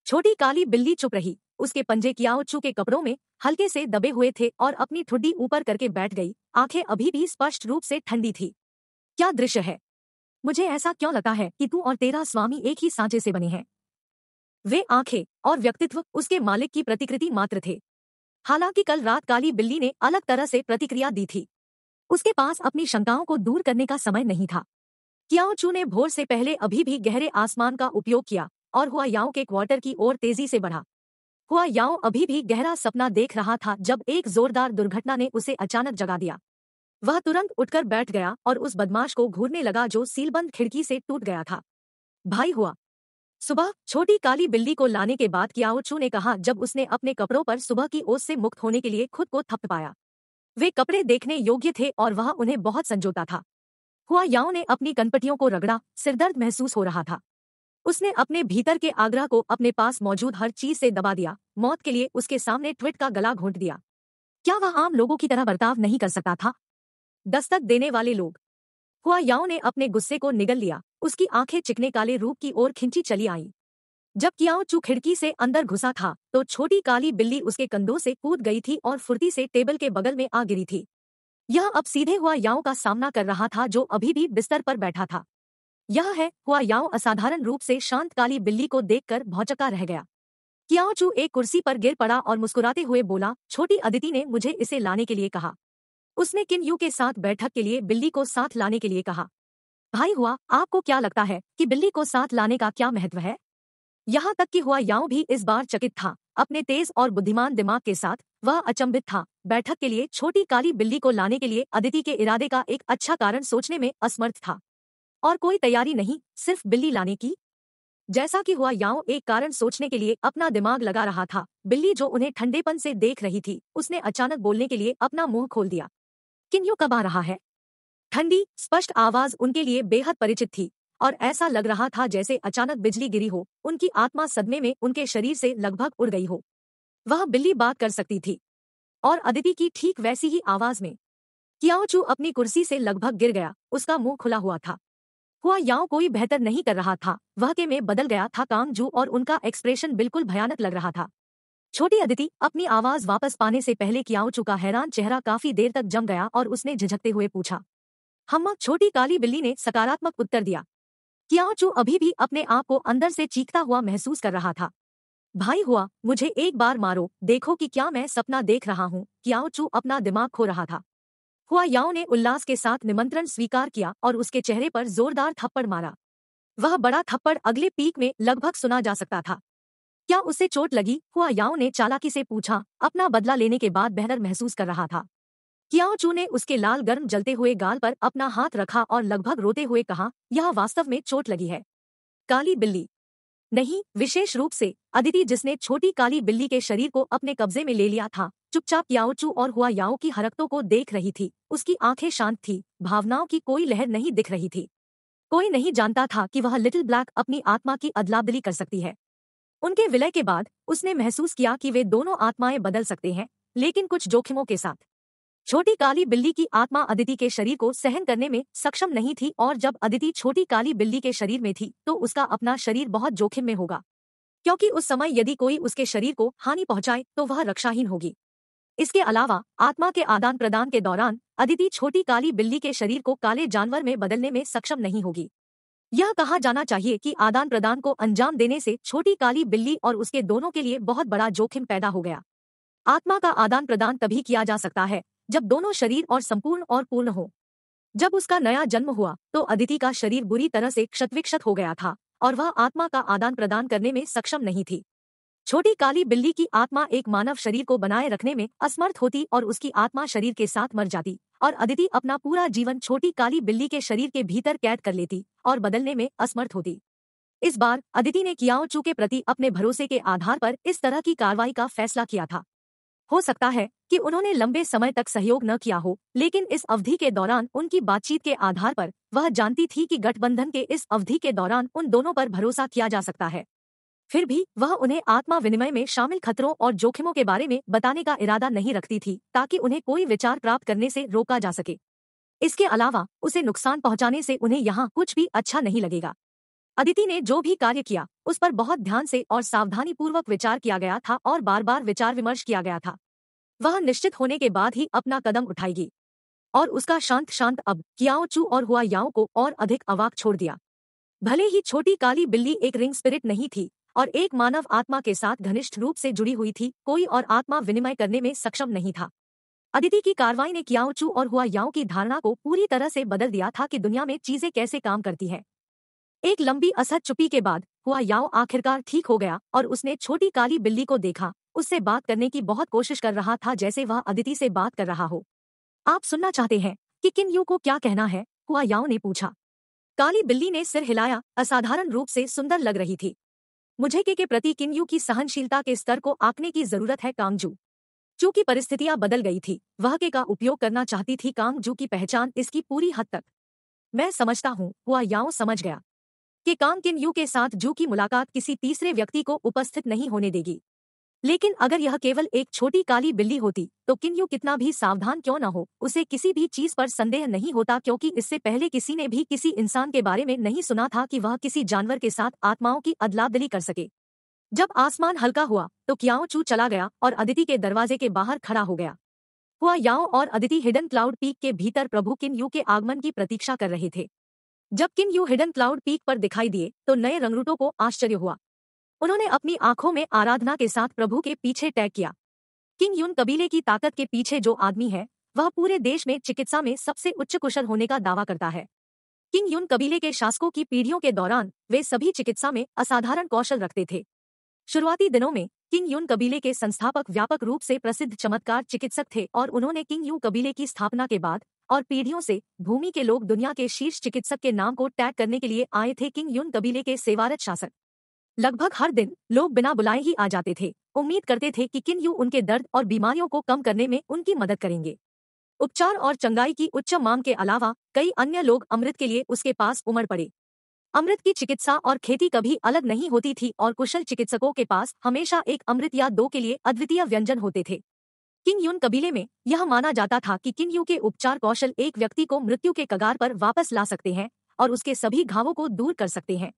छोटी काली बिल्ली चुप रही उसके पंजे कियाओचू के कपड़ों में हल्के से दबे हुए थे और अपनी ठुड्डी ऊपर करके बैठ गई आंखें अभी भी स्पष्ट रूप से ठंडी थी क्या दृश्य है मुझे ऐसा क्यों लगता है कि तू और तेरा स्वामी एक ही सांचे से बने हैं वे आंखें और व्यक्तित्व उसके मालिक की प्रतिकृति मात्र थे हालांकि कल रात काली बिल्ली ने अलग तरह से प्रतिक्रिया दी थी उसके पास अपनी शंकाओं को दूर करने का समय नहीं था कियाओ चू ने भोर से पहले अभी भी गहरे आसमान का उपयोग किया और हुआ याओ के क्वार्टर की ओर तेजी से बढ़ा हुआ याओ अभी भी गहरा सपना देख रहा था जब एक जोरदार दुर्घटना ने उसे अचानक जगा दिया वह तुरंत उठकर बैठ गया और उस बदमाश को घूरने लगा जो सीलबंद खिड़की से टूट गया था भाई हुआ सुबह छोटी काली बिल्ली को लाने के बाद कियाओचू ने कहा जब उसने अपने कपड़ों पर सुबह की ओस से मुक्त होने के लिए खुद को थप पाया वे कपड़े देखने योग्य थे और वह उन्हें बहुत संजोता था हुआ याओ ने अपनी कनपटियों को रगड़ा सिरदर्द महसूस हो रहा था उसने अपने भीतर के आग्रह को अपने पास मौजूद हर चीज से दबा दिया मौत के लिए उसके सामने ट्विट का गला घोंट दिया क्या वह आम लोगों की तरह बर्ताव नहीं कर सकता था दस्तक देने वाले लोग हुआ याओ ने अपने गुस्से को निगल लिया उसकी आंखें चिकने काले रूप की ओर खिंची चली आईं जब कियाओचू खिड़की से अंदर घुसा था तो छोटी काली बिल्ली उसके कंधों से कूद गई थी और फुर्ती से टेबल के बगल में आ गिरी थी यह अब सीधे हुआ याओ का सामना कर रहा था जो अभी भी बिस्तर पर बैठा था यह है हुआ याओ असाधारण रूप से शांत काली बिल्ली को देखकर भौचका रह गया कियाओचू एक कुर्सी पर गिर पड़ा और मुस्कुराते हुए बोला छोटी अदिति ने मुझे इसे लाने के लिए कहा उसने किन यू के साथ बैठक के लिए बिल्ली को साथ लाने के लिए कहा भाई हुआ आपको क्या लगता है कि बिल्ली को साथ लाने का क्या महत्व है यहाँ तक कि हुआ याओ भी इस बार चकित था अपने तेज और बुद्धिमान दिमाग के साथ वह अचंभित था बैठक के लिए छोटी काली बिल्ली को लाने के लिए अदिति के इरादे का एक अच्छा कारण सोचने में असमर्थ था और कोई तैयारी नहीं सिर्फ बिल्ली लाने की जैसा कि हुआ याओ एक कारण सोचने के लिए अपना दिमाग लगा रहा था बिल्ली जो उन्हें ठंडेपन से देख रही थी उसने अचानक बोलने के लिए अपना मुंह खोल दिया किन्यू कब आ रहा है ठंडी स्पष्ट आवाज उनके लिए बेहद परिचित थी और ऐसा लग रहा था जैसे अचानक बिजली गिरी हो उनकी आत्मा सदमे में उनके शरीर से लगभग उड़ गई हो वह बिल्ली बात कर सकती थी और अदिति की ठीक वैसी ही आवाज में कियाओचू अपनी कुर्सी से लगभग गिर गया उसका मुंह खुला हुआ था हुआ याओ कोई बेहतर नहीं कर रहा था वह के में बदल गया था कांगजू और उनका एक्सप्रेशन बिल्कुल भयानक लग रहा था छोटी अदिति अपनी आवाज वापस पाने से पहले कियाओचू का हैरान चेहरा काफी देर तक जम गया और उसने झिझकते हुए पूछा हम्मा छोटी काली बिल्ली ने सकारात्मक उत्तर दिया कियाचू अभी भी अपने आप को अंदर से चीखता हुआ महसूस कर रहा था भाई हुआ मुझे एक बार मारो देखो कि क्या मैं सपना देख रहा हूँ कियाचू अपना दिमाग खो रहा था हुआ याओ ने उल्लास के साथ निमंत्रण स्वीकार किया और उसके चेहरे पर जोरदार थप्पड़ मारा वह बड़ा थप्पड़ अगले पीक में लगभग सुना जा सकता था क्या उसे चोट लगी हुआ याओ ने चालाकी से पूछा अपना बदला लेने के बाद बेहतर महसूस कर रहा था कियाओचू ने उसके लाल गर्म जलते हुए गाल पर अपना हाथ रखा और लगभग रोते हुए कहा यह वास्तव में चोट लगी है काली बिल्ली नहीं विशेष रूप से अदिति जिसने छोटी काली बिल्ली के शरीर को अपने कब्जे में ले लिया था चुपचाप याओचू और हुआ याओ की हरकतों को देख रही थी उसकी आंखें शांत थी भावनाओं की कोई लहर नहीं दिख रही थी कोई नहीं जानता था कि वह लिटिल ब्लैक अपनी आत्मा की अदलाबदली कर सकती है उनके विलय के बाद उसने महसूस किया कि वे दोनों आत्माएं बदल सकते हैं लेकिन कुछ जोखिमों के साथ छोटी काली बिल्ली की आत्मा अदिति के शरीर को सहन करने में सक्षम नहीं थी और जब अदिति छोटी काली बिल्ली के शरीर में थी तो उसका अपना शरीर बहुत जोखिम में होगा क्योंकि उस समय यदि कोई उसके शरीर को हानि पहुंचाए तो वह रक्षाहीन होगी इसके अलावा आत्मा के आदान प्रदान के दौरान अदिति छोटी काली बिल्ली के शरीर को काले जानवर में बदलने में सक्षम नहीं होगी यह कहा जाना चाहिए कि आदान प्रदान को अंजाम देने से छोटी काली बिल्ली और उसके दोनों के लिए बहुत बड़ा जोखिम पैदा हो गया आत्मा का आदान प्रदान तभी किया जा सकता है जब दोनों शरीर और संपूर्ण और पूर्ण हो जब उसका नया जन्म हुआ तो अदिति का शरीर बुरी तरह से क्षतविक्षत हो गया था और वह आत्मा का आदान प्रदान करने में सक्षम नहीं थी छोटी काली बिल्ली की आत्मा एक मानव शरीर को बनाए रखने में असमर्थ होती और उसकी आत्मा शरीर के साथ मर जाती और अदिति अपना पूरा जीवन छोटी काली बिल्ली के शरीर के भीतर कैद कर लेती और बदलने में असमर्थ होती इस बार अदिति ने कियाओ चू के प्रति अपने भरोसे के आधार पर इस तरह की कार्रवाई का फैसला किया था हो सकता है कि उन्होंने लंबे समय तक सहयोग न किया हो लेकिन इस अवधि के दौरान उनकी बातचीत के आधार पर वह जानती थी कि गठबंधन के इस अवधि के दौरान उन दोनों पर भरोसा किया जा सकता है फिर भी वह उन्हें आत्मा विनिमय में शामिल खतरों और जोखिमों के बारे में बताने का इरादा नहीं रखती थी ताकि उन्हें कोई विचार प्राप्त करने से रोका जा सके इसके अलावा उसे नुकसान पहुंचाने से उन्हें यहाँ कुछ भी अच्छा नहीं लगेगा अदिति ने जो भी कार्य किया उस पर बहुत ध्यान से और सावधानीपूर्वक विचार किया गया था और बार बार विचार विमर्श किया गया था वह निश्चित होने के बाद ही अपना कदम उठाएगी और उसका शांत शांत अब कियाओ चू और हुआ याओ को और अधिक अवाक छोड़ दिया भले ही छोटी काली बिल्ली एक रिंग स्पिरिट नहीं थी और एक मानव आत्मा के साथ घनिष्ठ रूप से जुड़ी हुई थी कोई और आत्मा विनिमय करने में सक्षम नहीं था अदिति की कार्रवाई ने कियाओचू और हुआ याओ की धारणा को पूरी तरह से बदल दिया था कि दुनिया में चीजें कैसे काम करती हैं। एक लंबी असहज चुपी के बाद हुआ याओ आखिरकार ठीक हो गया और उसने छोटी काली बिल्ली को देखा उससे बात करने की बहुत कोशिश कर रहा था जैसे वह अदिति से बात कर रहा हो आप सुनना चाहते हैं कि किन यू को क्या कहना है हुआ याओ ने पूछा काली बिल्ली ने सिर हिलाया असाधारण रूप से सुंदर लग रही थी मुझे के के प्रति किन्यू की सहनशीलता के स्तर को आंकने की जरूरत है कांगजू चूंकि परिस्थितियां बदल गई थी वह के का उपयोग करना चाहती थी कांगजू की पहचान इसकी पूरी हद तक मैं समझता हूँ हुआ याओ समझ गया कि काम किन यू के साथ जू की मुलाकात किसी तीसरे व्यक्ति को उपस्थित नहीं होने देगी लेकिन अगर यह केवल एक छोटी काली बिल्ली होती तो यू कितना भी सावधान क्यों न हो उसे किसी भी चीज पर संदेह नहीं होता क्योंकि इससे पहले किसी ने भी किसी इंसान के बारे में नहीं सुना था कि वह किसी जानवर के साथ आत्माओं की अदलाबदली कर सके जब आसमान हल्का हुआ तो क्याओ चू चला गया और अदिति के दरवाजे के बाहर खड़ा हो गया हुआ याओ और अदिति हिडन क्लाउड पीक के भीतर प्रभु किन यू के आगमन की प्रतीक्षा कर रहे थे जब Kim Yu hidden cloud peak पर दिखाई दिए तो नए रंगरूटों को आश्चर्य हुआ उन्होंने अपनी आंखों में आराधना के साथ प्रभु के पीछे टैग किया किंग यून कबीले की ताकत के पीछे जो आदमी है वह पूरे देश में चिकित्सा में सबसे उच्च कुशल होने का दावा करता है किंग यून कबीले के शासकों की पीढ़ियों के दौरान वे सभी चिकित्सा में असाधारण कौशल रखते थे शुरुआती दिनों में किंग यून कबीले के संस्थापक व्यापक रूप से प्रसिद्ध चमत्कार चिकित्सक थे और उन्होंने किंग यू कबीले की स्थापना के बाद और पीढ़ियों से भूमि के लोग दुनिया के शीर्ष चिकित्सक के नाम को टैग करने के लिए आए थे किंग युन कबीले के सेवारत शासक लगभग हर दिन लोग बिना बुलाए ही आ जाते थे उम्मीद करते थे कि किन यू उनके दर्द और बीमारियों को कम करने में उनकी मदद करेंगे उपचार और चंगाई की उच्च मांग के अलावा कई अन्य लोग अमृत के लिए उसके पास उमड़ पड़े अमृत की चिकित्सा और खेती कभी अलग नहीं होती थी और कुशल चिकित्सकों के पास हमेशा एक अमृत या दो के लिए अद्वितीय व्यंजन होते थे किंग यून कबीले में यह माना जाता था कि किंग यू के उपचार कौशल एक व्यक्ति को मृत्यु के कगार पर वापस ला सकते हैं और उसके सभी घावों को दूर कर सकते हैं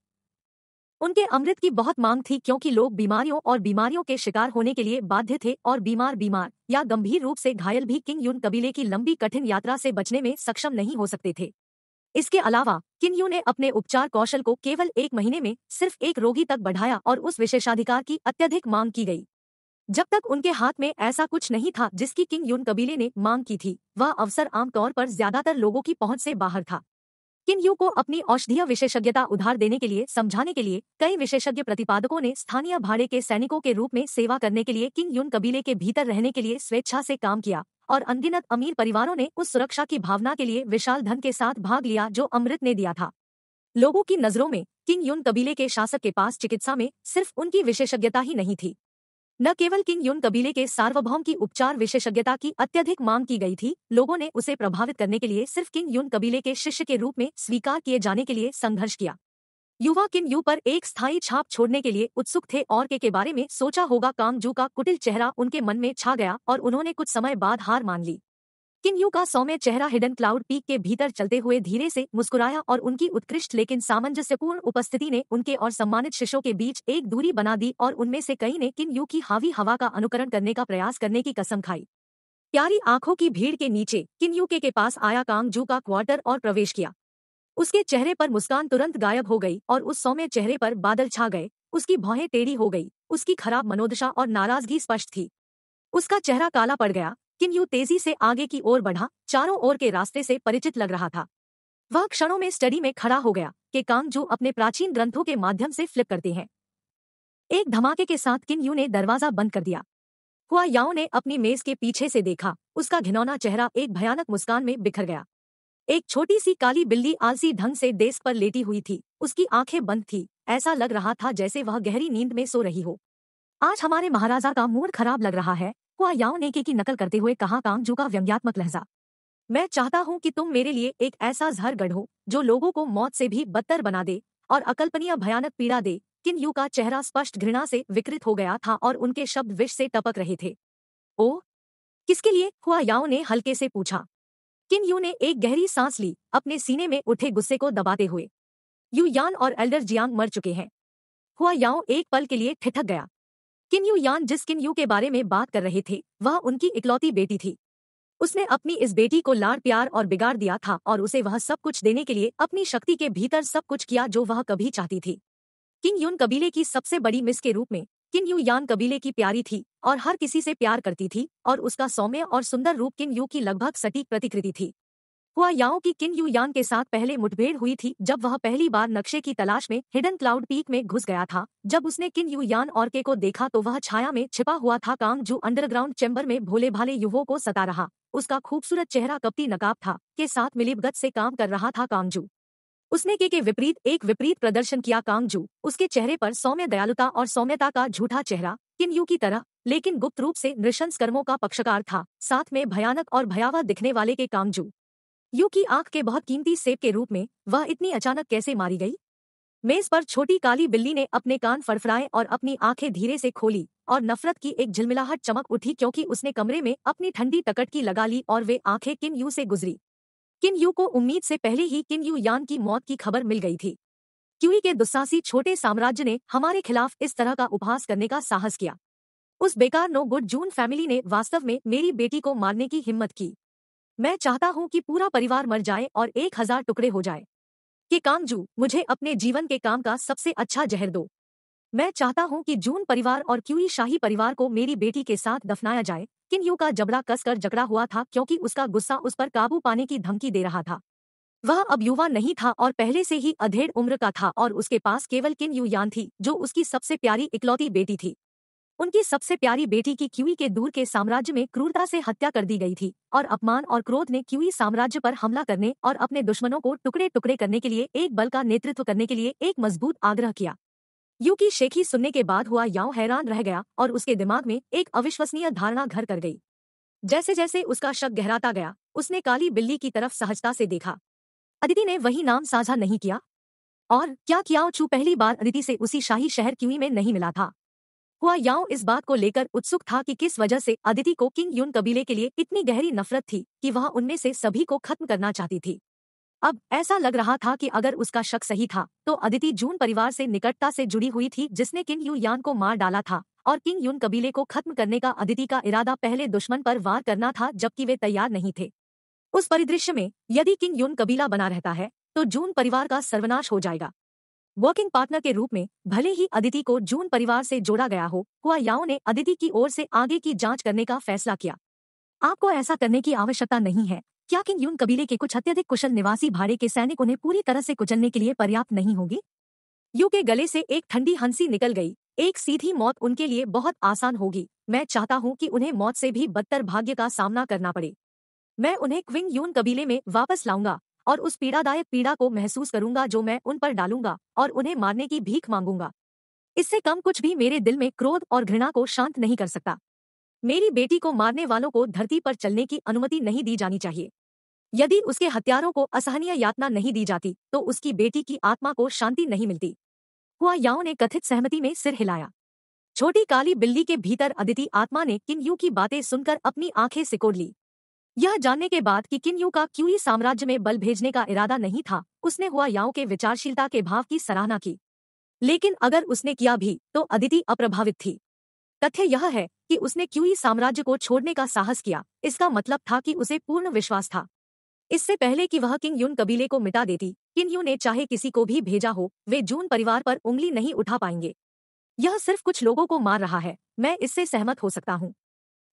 उनके अमृत की बहुत मांग थी क्योंकि लोग बीमारियों और बीमारियों के शिकार होने के लिए बाध्य थे और बीमार बीमार या गंभीर रूप से घायल भी किंग यून कबीले की लंबी कठिन यात्रा से बचने में सक्षम नहीं हो सकते थे इसके अलावा यू ने अपने उपचार कौशल को केवल एक महीने में सिर्फ एक रोगी तक बढ़ाया और उस विशेषाधिकार की अत्यधिक मांग की गई जब तक उनके हाथ में ऐसा कुछ नहीं था जिसकी किंग यून कबीले ने मांग की थी वह अवसर आमतौर पर ज्यादातर लोगों की पहुंच से बाहर था किन यू को अपनी औषधीय विशेषज्ञता उधार देने के लिए समझाने के लिए कई विशेषज्ञ प्रतिपादकों ने स्थानीय भाड़े के सैनिकों के रूप में सेवा करने के लिए किंग यून कबीले के भीतर रहने के लिए स्वेच्छा से काम किया और अनगिनत अमीर परिवारों ने उस सुरक्षा की भावना के लिए विशाल धन के साथ भाग लिया जो अमृत ने दिया था लोगों की नजरों में किंग यून कबीले के शासक के पास चिकित्सा में सिर्फ उनकी विशेषज्ञता ही नहीं थी न केवल किंग युन कबीले के सार्वभौम की उपचार विशेषज्ञता की अत्यधिक मांग की गई थी लोगों ने उसे प्रभावित करने के लिए सिर्फ किंग युन कबीले के शिष्य के रूप में स्वीकार किए जाने के लिए संघर्ष किया युवा किम यू पर एक स्थायी छाप छोड़ने के लिए उत्सुक थे और के, के बारे में सोचा होगा कांगजू का कुटिल चेहरा उनके मन में छा गया और उन्होंने कुछ समय बाद हार मान ली किन यू का सौम्य चेहरा हिडन क्लाउड पीक के भीतर चलते हुए धीरे से मुस्कुराया और उनकी उत्कृष्ट लेकिन सामंजस्यपूर्ण उपस्थिति ने उनके और सम्मानित शिष्यों के बीच एक दूरी बना दी और उनमें से कई ने किन यू की हावी हवा का अनुकरण करने का प्रयास करने की कसम खाई प्यारी आंखों की भीड़ के नीचे किन यू के, के पास आया कांग जू का क्वार्टर और प्रवेश किया उसके चेहरे पर मुस्कान तुरंत गायब हो गई और उस सौम्य चेहरे पर बादल छा गए उसकी भौहें टेढ़ी हो गई उसकी खराब मनोदशा और नाराजगी स्पष्ट थी उसका चेहरा काला पड़ गया किम यू तेजी से आगे की ओर बढ़ा चारों ओर के रास्ते से परिचित लग रहा था वह क्षणों में स्टडी में खड़ा हो गया कि कांग जो अपने प्राचीन ग्रंथों के माध्यम से फ्लिप करते हैं एक धमाके के साथ किम यू ने दरवाजा बंद कर दिया हुआ याओ ने अपनी मेज के पीछे से देखा उसका घिनौना चेहरा एक भयानक मुस्कान में बिखर गया एक छोटी सी काली बिल्ली आलसी ढंग से डेस्क पर लेटी हुई थी उसकी आंखें बंद थी ऐसा लग रहा था जैसे वह गहरी नींद में सो रही हो आज हमारे महाराजा का मूड खराब लग रहा है हुआयाओ ने के की नकल करते हुए कहा कांगजू का व्यंग्यात्मक लहजा मैं चाहता हूं कि तुम मेरे लिए एक ऐसा जहर गढ़ो जो लोगों को मौत से भी बदतर बना दे और अकल्पनीय भयानक पीड़ा दे किन यू का चेहरा स्पष्ट घृणा से विकृत हो गया था और उनके शब्द विष से टपक रहे थे ओ किसके लिए हुआ याओ ने हल्के से पूछा किन यू ने एक गहरी सांस ली अपने सीने में उठे गुस्से को दबाते हुए यू यान और एल्डर जियांग मर चुके हैं हुआ याओ एक पल के लिए ठिठक गया यू यान जिस यू के बारे में बात कर रहे थे वह उनकी इकलौती बेटी थी उसने अपनी इस बेटी को लाड़ प्यार और बिगाड़ दिया था और उसे वह सब कुछ देने के लिए अपनी शक्ति के भीतर सब कुछ किया जो वह कभी चाहती थी किंग यून कबीले की सबसे बड़ी मिस के रूप में किन यू यान कबीले की प्यारी थी और हर किसी से प्यार करती थी और उसका सौम्य और सुंदर रूप किन यू की लगभग सटीक प्रतिकृति थी हुआ याओ की किन यू यान के साथ पहले मुठभेड़ हुई थी जब वह पहली बार नक्शे की तलाश में हिडन क्लाउड पीक में घुस गया था जब उसने किन यू यान और के को देखा तो वह छाया में छिपा हुआ था कांग जो अंडरग्राउंड चैम्बर में भोले भाले युवो को सता रहा उसका खूबसूरत चेहरा कपती नकाब था के साथ मिलीभगत से काम कर रहा था कांगजू उसने के के विपरीत एक विपरीत प्रदर्शन किया कांगजू उसके चेहरे पर सौम्य दयालुता और सौम्यता का झूठा चेहरा किन यू की तरह लेकिन गुप्त रूप से नृशंस कर्मों का पक्षकार था साथ में भयानक और भयावह दिखने वाले के कामजू यू की आंख के बहुत कीमती सेब के रूप में वह इतनी अचानक कैसे मारी गई मेज पर छोटी काली बिल्ली ने अपने कान फड़फड़ाए और अपनी आंखें धीरे से खोली और नफरत की एक झिलमिलाहट चमक उठी क्योंकि उसने कमरे में अपनी ठंडी टकटकी लगा ली और वे आंखें किन यू से गुजरी किन यू को उम्मीद से पहले ही किन यू यान की मौत की खबर मिल गई थी क्यूई के दुस्साहसी छोटे साम्राज्य ने हमारे खिलाफ इस तरह का उपहास करने का साहस किया उस बेकार नो गुड जून फैमिली ने वास्तव में मेरी बेटी को मारने की हिम्मत की मैं चाहता हूं कि पूरा परिवार मर जाए और एक हजार टुकड़े हो जाए कि कामजू मुझे अपने जीवन के काम का सबसे अच्छा जहर दो मैं चाहता हूं कि जून परिवार और क्यूई शाही परिवार को मेरी बेटी के साथ दफनाया जाए किन यू का जबड़ा कसकर जकड़ा हुआ था क्योंकि उसका गुस्सा उस पर काबू पाने की धमकी दे रहा था वह अब युवा नहीं था और पहले से ही अधेड़ उम्र का था और उसके पास केवल किन यू यान थी जो उसकी सबसे प्यारी इकलौती बेटी थी उनकी सबसे प्यारी बेटी की क्यूई के दूर के साम्राज्य में क्रूरता से हत्या कर दी गई थी और अपमान और क्रोध ने क्यूई साम्राज्य पर हमला करने और अपने दुश्मनों को टुकड़े टुकड़े करने के लिए एक बल का नेतृत्व करने के लिए एक मजबूत आग्रह किया यू की शेखी सुनने के बाद हुआ याओ हैरान रह गया और उसके दिमाग में एक अविश्वसनीय धारणा घर कर गई जैसे जैसे उसका शक गहराता गया उसने काली बिल्ली की तरफ सहजता से देखा अदिति ने वही नाम साझा नहीं किया और क्या किया छू पहली बार अदिति से उसी शाही शहर क्यूई में नहीं मिला था हुआ याओ इस बात को लेकर उत्सुक था कि किस वजह से अदिति को किंग यून कबीले के लिए इतनी गहरी नफरत थी कि वह उनमें से सभी को खत्म करना चाहती थी अब ऐसा लग रहा था कि अगर उसका शक सही था तो अदिति जून परिवार से निकटता से जुड़ी हुई थी जिसने किंग यू यान को मार डाला था और किंग यून कबीले को खत्म करने का अदिति का इरादा पहले दुश्मन पर वार करना था जबकि वे तैयार नहीं थे उस परिदृश्य में यदि किंग यून कबीला बना रहता है तो जून परिवार का सर्वनाश हो जाएगा वर्किंग पार्टनर के रूप में भले ही अदिति को जून परिवार से जोड़ा गया हो हुआ याओ ने अदिति की ओर से आगे की जांच करने का फैसला किया आपको ऐसा करने की आवश्यकता नहीं है क्या किंग यून कबीले के कुछ अत्यधिक कुशल निवासी भाड़े के सैनिक उन्हें पूरी तरह से कुचलने के लिए पर्याप्त नहीं होगी यू के गले से एक ठंडी हंसी निकल गई एक सीधी मौत उनके लिए बहुत आसान होगी मैं चाहता हूँ कि उन्हें मौत से भी बदतर भाग्य का सामना करना पड़े मैं उन्हें क्विंग यून कबीले में वापस लाऊंगा और उस पीड़ादायक पीड़ा को महसूस करूंगा जो मैं उन पर डालूंगा और उन्हें मारने की भीख मांगूंगा इससे कम कुछ भी मेरे दिल में क्रोध और घृणा को शांत नहीं कर सकता मेरी बेटी को मारने वालों को धरती पर चलने की अनुमति नहीं दी जानी चाहिए यदि उसके हत्यारों को असहनीय यातना नहीं दी जाती तो उसकी बेटी की आत्मा को शांति नहीं मिलती हुआ याओ ने कथित सहमति में सिर हिलाया छोटी काली बिल्ली के भीतर अदिति आत्मा ने किन्यू की बातें सुनकर अपनी आंखें सिकोड़ ली यह जानने के बाद कि किन यू का क्यूई साम्राज्य में बल भेजने का इरादा नहीं था उसने हुआ याओ के विचारशीलता के भाव की सराहना की लेकिन अगर उसने किया भी तो अदिति अप्रभावित थी तथ्य यह है कि उसने क्यूई साम्राज्य को छोड़ने का साहस किया इसका मतलब था कि उसे पूर्ण विश्वास था इससे पहले कि वह किंग यून कबीले को मिटा देती किंग यू ने चाहे किसी को भी भेजा हो वे जून परिवार पर उंगली नहीं उठा पाएंगे यह सिर्फ कुछ लोगों को मार रहा है मैं इससे सहमत हो सकता हूँ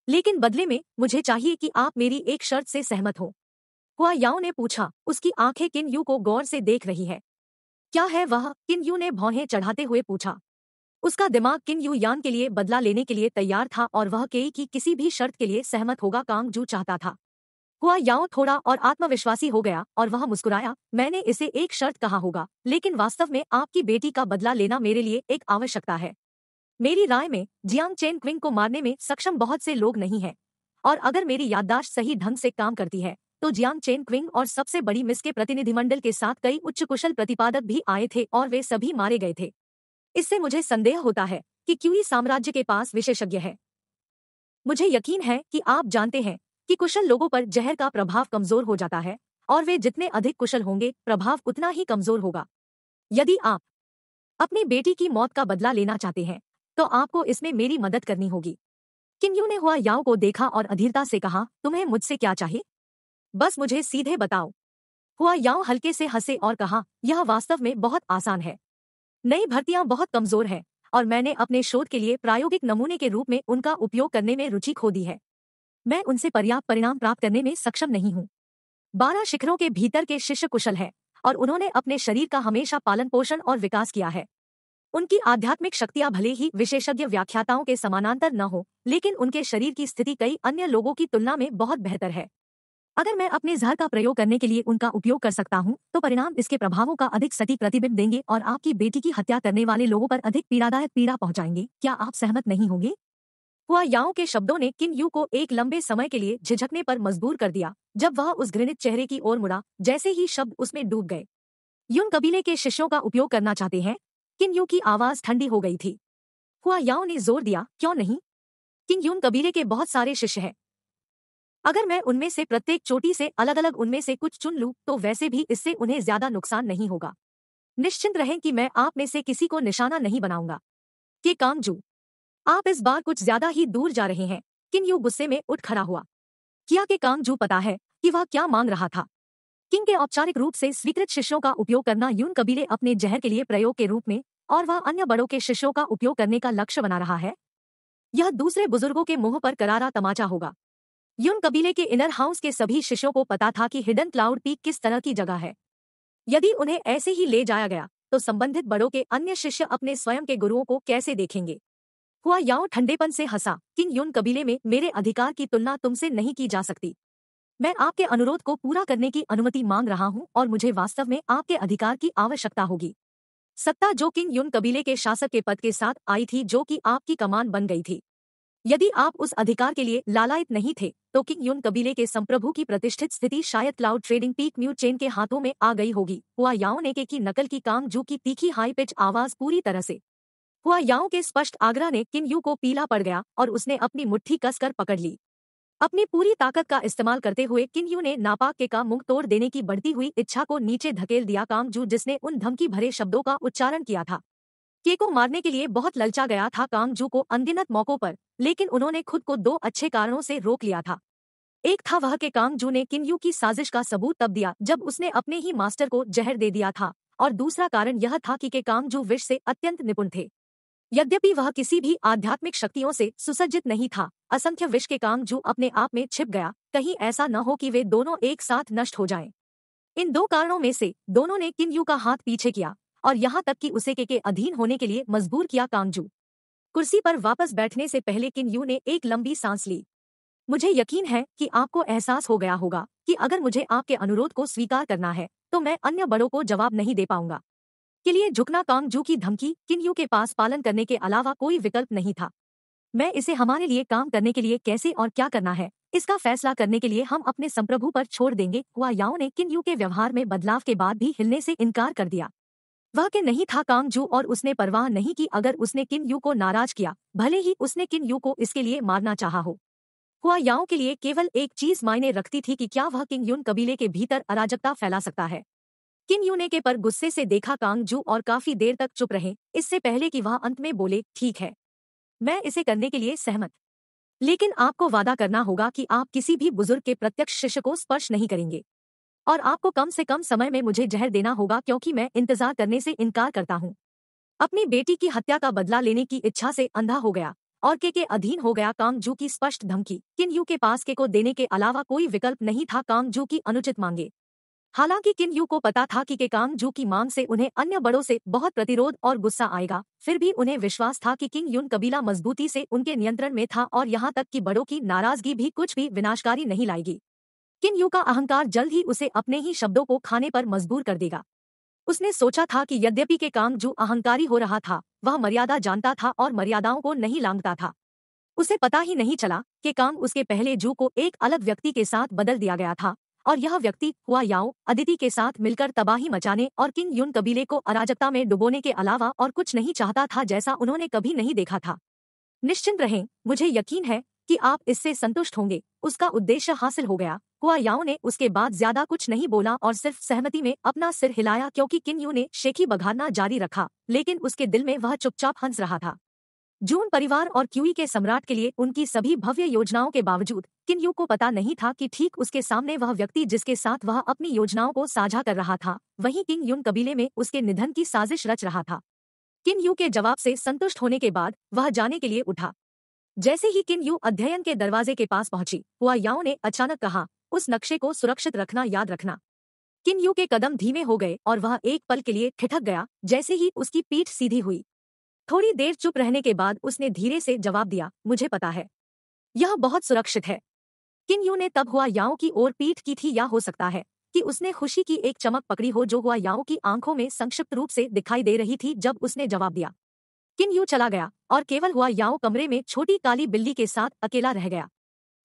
लेकिन बदले में मुझे चाहिए कि आप मेरी एक शर्त से सहमत हो हुआ याओ ने पूछा उसकी आंखें किन यू को गौर से देख रही है क्या है वह किन यू ने भौहें चढ़ाते हुए पूछा उसका दिमाग किन यू यान के लिए बदला लेने के लिए तैयार था और वह केई की किसी भी शर्त के लिए सहमत होगा कांग जू चाहता था हुआ याओ थोड़ा और आत्मविश्वासी हो गया और वह मुस्कुराया मैंने इसे एक शर्त कहा होगा लेकिन वास्तव में आपकी बेटी का बदला लेना मेरे लिए एक आवश्यकता है मेरी राय में जियांग चेन क्विंग को मारने में सक्षम बहुत से लोग नहीं हैं और अगर मेरी याददाश्त सही ढंग से काम करती है तो जियांग चेन क्विंग और सबसे बड़ी मिस के प्रतिनिधिमंडल के साथ कई उच्च कुशल प्रतिपादक भी आए थे और वे सभी मारे गए थे इससे मुझे संदेह होता है कि क्यूई साम्राज्य के पास विशेषज्ञ है मुझे यकीन है कि आप जानते हैं कि कुशल लोगों पर जहर का प्रभाव कमजोर हो जाता है और वे जितने अधिक कुशल होंगे प्रभाव उतना ही कमजोर होगा यदि आप अपनी बेटी की मौत का बदला लेना चाहते हैं तो आपको इसमें मेरी मदद करनी होगी किन्यू ने हुआ याओ को देखा और अधीरता से कहा तुम्हें मुझसे क्या चाहिए बस मुझे सीधे बताओ हुआ याओ हल्के से हंसे और कहा यह वास्तव में बहुत आसान है नई भर्तियां बहुत कमजोर हैं और मैंने अपने शोध के लिए प्रायोगिक नमूने के रूप में उनका उपयोग करने में रुचि खो दी है मैं उनसे पर्याप्त परिणाम प्राप्त करने में सक्षम नहीं हूँ बारह शिखरों के भीतर के शिष्य कुशल है और उन्होंने अपने शरीर का हमेशा पालन पोषण और विकास किया है उनकी आध्यात्मिक शक्तियां भले ही विशेषज्ञ व्याख्याताओं के समानांतर न हो लेकिन उनके शरीर की स्थिति कई अन्य लोगों की तुलना में बहुत बेहतर है अगर मैं अपने जहर का प्रयोग करने के लिए उनका उपयोग कर सकता हूँ तो परिणाम इसके प्रभावों का अधिक सटीक प्रतिबिंब देंगे और आपकी बेटी की हत्या करने वाले लोगों पर अधिक पीड़ादायक पीड़ा पहुंचाएंगे क्या आप सहमत नहीं होंगे हुआ याओ के शब्दों ने किन यू को एक लंबे समय के लिए झिझकने पर मजबूर कर दिया जब वह उस घृणित चेहरे की ओर मुड़ा जैसे ही शब्द उसमें डूब गए युन कबीले के शिष्यों का उपयोग करना चाहते हैं किन यू की आवाज ठंडी हो गई थी हुआ याओ ने जोर दिया क्यों नहीं किंग यून कबीरे के बहुत सारे शिष्य हैं अगर मैं उनमें से प्रत्येक चोटी से अलग अलग उनमें से कुछ चुन लूं तो वैसे भी इससे उन्हें ज्यादा नुकसान नहीं होगा निश्चिंत रहें कि मैं आप में से किसी को निशाना नहीं बनाऊंगा के कांगजू आप इस बार कुछ ज्यादा ही दूर जा रहे हैं किन यू गुस्से में उठ खड़ा हुआ किया के कांगजू पता है कि वह क्या मांग रहा था किंग के औपचारिक रूप से स्वीकृत शिष्यों का उपयोग करना यून कबीले अपने जहर के लिए प्रयोग के रूप में और वह अन्य बड़ों के शिष्यों का उपयोग करने का लक्ष्य बना रहा है यह दूसरे बुजुर्गों के मुंह पर करारा तमाचा होगा यून कबीले के इनर हाउस के सभी शिष्यों को पता था कि हिडन क्लाउड पीक किस तरह की जगह है यदि उन्हें ऐसे ही ले जाया गया तो संबंधित बड़ों के अन्य शिष्य अपने स्वयं के गुरुओं को कैसे देखेंगे हुआ याओ ठंडेपन से हंसा किंग यून कबीले में मेरे अधिकार की तुलना तुमसे नहीं की जा सकती मैं आपके अनुरोध को पूरा करने की अनुमति मांग रहा हूं और मुझे वास्तव में आपके अधिकार की आवश्यकता होगी सत्ता जो किंग युन कबीले के शासक के पद के साथ आई थी जो कि आपकी कमान बन गई थी यदि आप उस अधिकार के लिए लालायित नहीं थे तो किंग युन कबीले के संप्रभु की प्रतिष्ठित स्थिति शायद cloud trading peak Niu Chen के हाथों में आ गई होगी हुआ याओ ने के की नकल की काम जू की तीखी हाई पिच आवाज पूरी तरह से हुआ याओ के स्पष्ट आग्रह ने किंग यू को पीला पड़ गया और उसने अपनी मुट्ठी कसकर पकड़ ली अपनी पूरी ताकत का इस्तेमाल करते हुए किन्यू ने नापाक के का मुंह तोड़ देने की बढ़ती हुई इच्छा को नीचे धकेल दिया कांगजू जिसने उन धमकी भरे शब्दों का उच्चारण किया था के को मारने के लिए बहुत ललचा गया था कांगजू को अनगिनत मौकों पर लेकिन उन्होंने खुद को दो अच्छे कारणों से रोक लिया था एक था वह के कांगजू ने किन्यू की साजिश का सबूत तब दिया जब उसने अपने ही मास्टर को जहर दे दिया था और दूसरा कारण यह था कि के कांगजू विष से अत्यंत निपुण थे यद्यपि वह किसी भी आध्यात्मिक शक्तियों से सुसज्जित नहीं था असंख्य विष के काम जो अपने आप में छिप गया कहीं ऐसा न हो कि वे दोनों एक साथ नष्ट हो जाएं। इन दो कारणों में से दोनों ने किन्यू का हाथ पीछे किया और यहाँ तक कि उसे के, के अधीन होने के लिए मजबूर किया कांगजू कुर्सी पर वापस बैठने से पहले किन्यू ने एक लंबी सांस ली मुझे यकीन है कि आपको एहसास हो गया होगा कि अगर मुझे आपके अनुरोध को स्वीकार करना है तो मैं अन्य बड़ों को जवाब नहीं दे पाऊंगा के लिए झुकना कांगजू की धमकी यू के पास पालन करने के अलावा कोई विकल्प नहीं था मैं इसे हमारे लिए काम करने के लिए कैसे और क्या करना है इसका फैसला करने के लिए हम अपने संप्रभु पर छोड़ देंगे हुआ याओ ने यू के व्यवहार में बदलाव के बाद भी हिलने से इनकार कर दिया वह के नहीं था कांगजू और उसने परवाह नहीं की अगर उसने किन यू को नाराज किया भले ही उसने किन यू को इसके लिए मारना चाह हो हुआ याओ के लिए केवल एक चीज मायने रखती थी कि क्या वह किंग यून कबीले के भीतर अराजकता फैला सकता है किन ने के पर गुस्से से देखा कांग जू और काफी देर तक चुप रहे इससे पहले कि वह अंत में बोले ठीक है मैं इसे करने के लिए सहमत लेकिन आपको वादा करना होगा कि आप किसी भी बुजुर्ग के प्रत्यक्ष शिष्य को स्पर्श नहीं करेंगे और आपको कम से कम समय में मुझे जहर देना होगा क्योंकि मैं इंतजार करने से इनकार करता हूँ अपनी बेटी की हत्या का बदला लेने की इच्छा से अंधा हो गया और के के अधीन हो गया कामजू की स्पष्ट धमकी किन यू के पास के को देने के अलावा कोई विकल्प नहीं था कामजू की अनुचित मांगे हालांकि किन यू को पता था कि केकांग जू की मांग से उन्हें अन्य बड़ों से बहुत प्रतिरोध और गुस्सा आएगा फिर भी उन्हें विश्वास था कि किंग यून कबीला मजबूती से उनके नियंत्रण में था और यहाँ तक कि बड़ों की नाराजगी भी कुछ भी विनाशकारी नहीं लाएगी किन यू का अहंकार जल्द ही उसे अपने ही शब्दों को खाने पर मजबूर कर देगा उसने सोचा था कि यद्यपि के कांग जू अहंकारी हो रहा था वह मर्यादा जानता था और मर्यादाओं को नहीं लांगता था उसे पता ही नहीं चला कि कांग उसके पहले जू को एक अलग व्यक्ति के साथ बदल दिया गया था और यह व्यक्ति हुआ याओ अदिति के साथ मिलकर तबाही मचाने और किंग यून कबीले को अराजकता में डुबोने के अलावा और कुछ नहीं चाहता था जैसा उन्होंने कभी नहीं देखा था निश्चिंत रहें मुझे यकीन है कि आप इससे संतुष्ट होंगे उसका उद्देश्य हासिल हो गया हुआ याओ ने उसके बाद ज्यादा कुछ नहीं बोला और सिर्फ सहमति में अपना सिर हिलाया क्योंकि यू ने शेखी बघारना जारी रखा लेकिन उसके दिल में वह चुपचाप हंस रहा था जून परिवार और क्यूई के सम्राट के लिए उनकी सभी भव्य योजनाओं के बावजूद यू को पता नहीं था कि ठीक उसके सामने वह व्यक्ति जिसके साथ वह अपनी योजनाओं को साझा कर रहा था वहीं किंग यून कबीले में उसके निधन की साजिश रच रहा था किन यू के जवाब से संतुष्ट होने के बाद वह जाने के लिए उठा जैसे ही किन यू अध्ययन के दरवाजे के पास पहुंची हुआ याओ ने अचानक कहा उस नक्शे को सुरक्षित रखना याद रखना किन यू के कदम धीमे हो गए और वह एक पल के लिए ठिठक गया जैसे ही उसकी पीठ सीधी हुई थोड़ी देर चुप रहने के बाद उसने धीरे से जवाब दिया मुझे पता है यह बहुत सुरक्षित है किन यू ने तब हुआ याओ की ओर पीठ की थी या हो सकता है कि उसने खुशी की एक चमक पकड़ी हो जो हुआ याओ की आंखों में संक्षिप्त रूप से दिखाई दे रही थी जब उसने जवाब दिया किन यू चला गया और केवल हुआ याओ कमरे में छोटी काली बिल्ली के साथ अकेला रह गया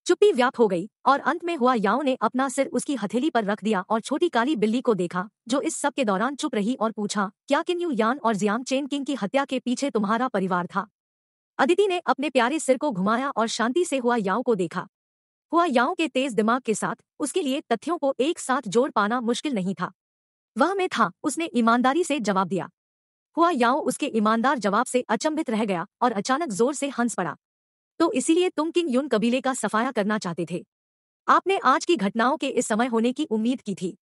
चुप्पी व्याप हो गई और अंत में हुआ याओ ने अपना सिर उसकी हथेली पर रख दिया और छोटी काली बिल्ली को देखा जो इस सब के दौरान चुप रही और पूछा क्या किन यू यान और जियाम चेन किंग की हत्या के पीछे तुम्हारा परिवार था अदिति ने अपने प्यारे सिर को घुमाया और शांति से हुआ याओ को देखा हुआ याओ के तेज दिमाग के साथ उसके लिए तथ्यों को एक साथ जोड़ पाना मुश्किल नहीं था वह में था उसने ईमानदारी से जवाब दिया हुआ याओ उसके ईमानदार जवाब से अचंभित रह गया और अचानक जोर से हंस पड़ा तो इसीलिए तुम किंग युन कबीले का सफाया करना चाहते थे आपने आज की घटनाओं के इस समय होने की उम्मीद की थी